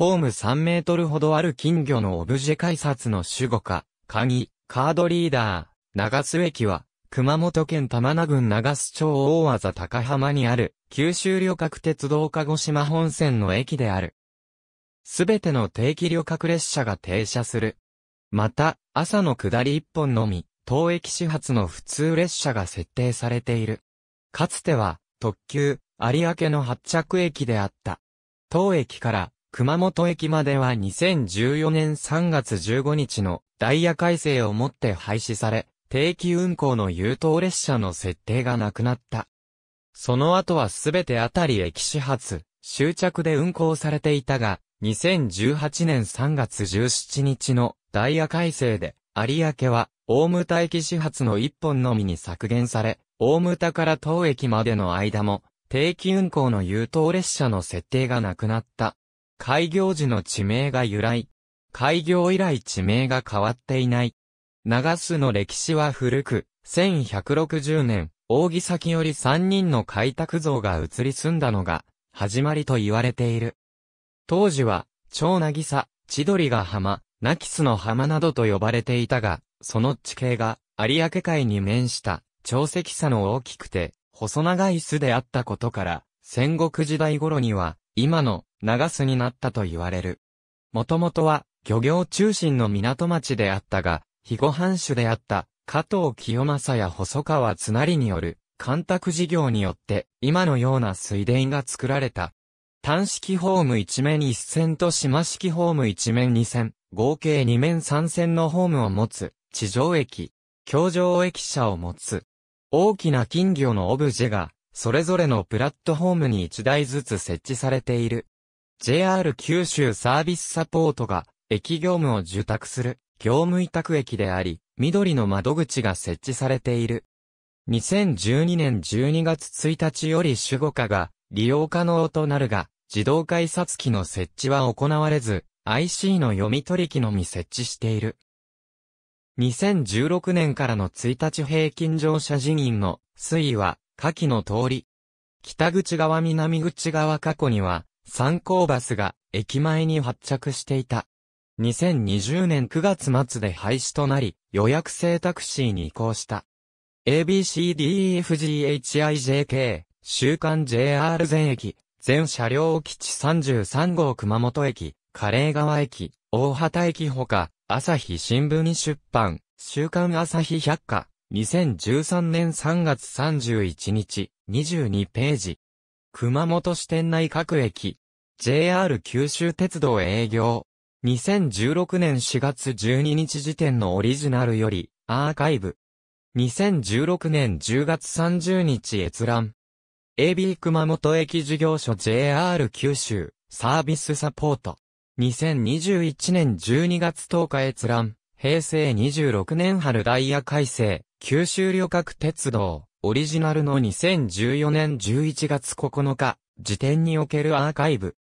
ホーム3メートルほどある金魚のオブジェ改札の守護課、鍵、カードリーダー、長須駅は、熊本県玉名郡長須町大和高浜にある、九州旅客鉄道鹿児島本線の駅である。すべての定期旅客列車が停車する。また、朝の下り1本のみ、当駅始発の普通列車が設定されている。かつては、特急、有明の発着駅であった。当駅から熊本駅までは2014年3月15日のダイヤ改正をもって廃止され、定期運行の優等列車の設定がなくなった。その後はすべてあたり駅始発、終着で運行されていたが、2018年3月17日のダイヤ改正で、有明は、大牟田駅始発の一本のみに削減され、大牟田から当駅までの間も、定期運行の優等列車の設定がなくなった。開業時の地名が由来。開業以来地名が変わっていない。長洲の歴史は古く、1160年、扇先より3人の開拓像が移り住んだのが、始まりと言われている。当時は、長渚、千鳥ヶ浜、ナキスの浜などと呼ばれていたが、その地形が、有明海に面した、長石砂の大きくて、細長い巣であったことから、戦国時代頃には、今の、長須になったと言われる。もともとは漁業中心の港町であったが、肥後藩主であった加藤清正や細川津成による干拓事業によって今のような水田が作られた。単式ホーム一面一線と島式ホーム一面二線、合計二面三線のホームを持つ地上駅、橋上駅舎を持つ。大きな金魚のオブジェが、それぞれのプラットホームに一台ずつ設置されている。JR 九州サービスサポートが、駅業務を受託する、業務委託駅であり、緑の窓口が設置されている。2012年12月1日より主語化が利用可能となるが、自動改札機の設置は行われず、IC の読み取り機のみ設置している。2016年からの1日平均乗車人員の推移は、下記の通り。北口側南口側過去には、参考バスが駅前に発着していた。2020年9月末で廃止となり、予約制タクシーに移行した。ABCDEFGHIJK、週刊 JR 全駅、全車両基地33号熊本駅、カレー川駅、大畑駅ほか、朝日新聞に出版、週刊朝日百科、2013年3月31日、22ページ。熊本市店内各駅、JR 九州鉄道営業。2016年4月12日時点のオリジナルより、アーカイブ。2016年10月30日閲覧。AB 熊本駅事業所 JR 九州、サービスサポート。2021年12月10日閲覧。平成26年春ダイヤ改正、九州旅客鉄道、オリジナルの2014年11月9日、時点におけるアーカイブ。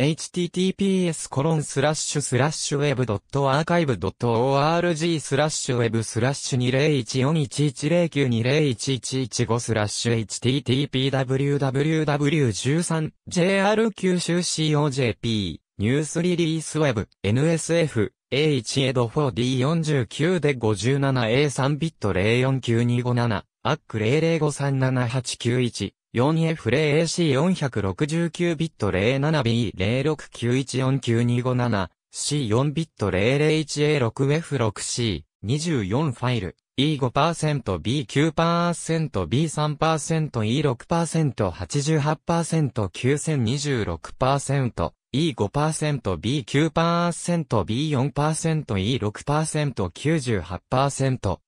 https コロンスラッシュスラッシュウェブアーカイブ org スラッシュウェブスラッシュ201411092011115スラッシュ httpwww13jr 九州 COJP ニュースリリースウェブ NSF A1 エド 4D49 で 57A3 ビット049257アック0 0 5 3 7 8 9 1 4F 0 AC469 ビット 07B06914925 7C4 ビット 001A6F6C24 ファイル E5%、B9%、B3%、E6%、88%、9026%、E5%、B9%、B4%、E6%、98%、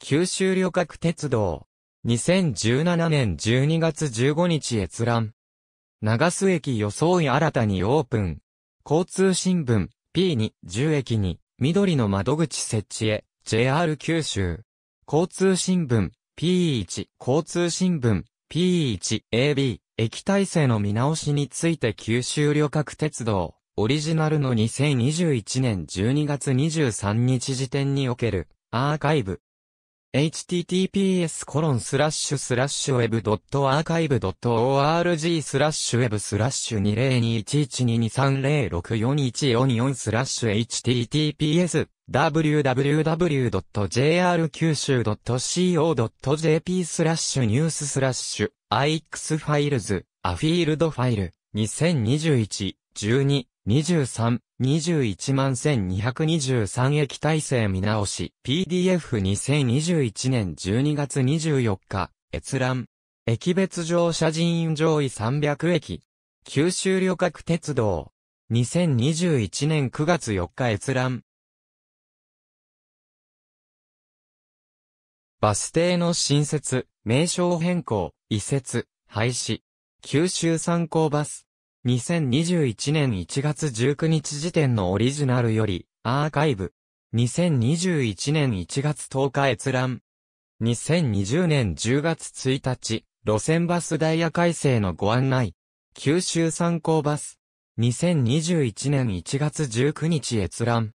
九州旅客鉄道。2017年12月15日閲覧。長須駅装い新たにオープン。交通新聞 P2 10駅に緑の窓口設置へ JR 九州。交通新聞 P1 交通新聞 P1AB 駅体制の見直しについて九州旅客鉄道オリジナルの2021年12月23日時点におけるアーカイブ https://web.archive.org スラッシュ web スラッシュ20211223064444スラッシュ https www.jr 九州 .co.jp スラッシュニューススラッシュ ix ファイルズアフィールドファイル2021 12 23、21万1223液体制見直し、PDF2021 年12月24日、閲覧。駅別乗車人員上位300駅。九州旅客鉄道。2021年9月4日閲覧。バス停の新設、名称変更、移設、廃止。九州参考バス。2021年1月19日時点のオリジナルより、アーカイブ。2021年1月10日閲覧。2020年10月1日、路線バスダイヤ改正のご案内。九州参考バス。2021年1月19日閲覧。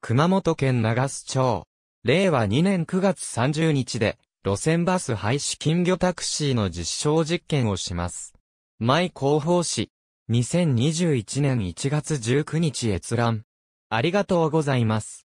熊本県長洲町。令和2年9月30日で、路線バス廃止金魚タクシーの実証実験をします。前広報誌。2021年1月19日閲覧。ありがとうございます。